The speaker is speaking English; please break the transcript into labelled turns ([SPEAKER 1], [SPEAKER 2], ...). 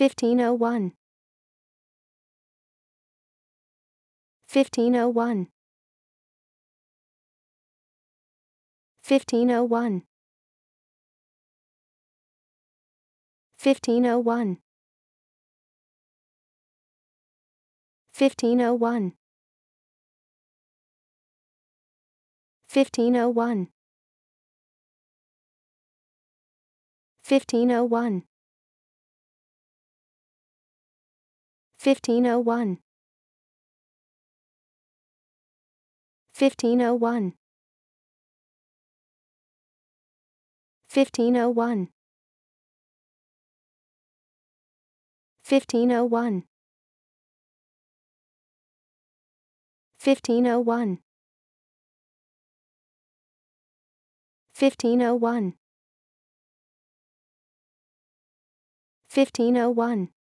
[SPEAKER 1] 1501 1501 1501 1501 1501 1501 1501 1501 1501 1501 1501 1501 1501 1501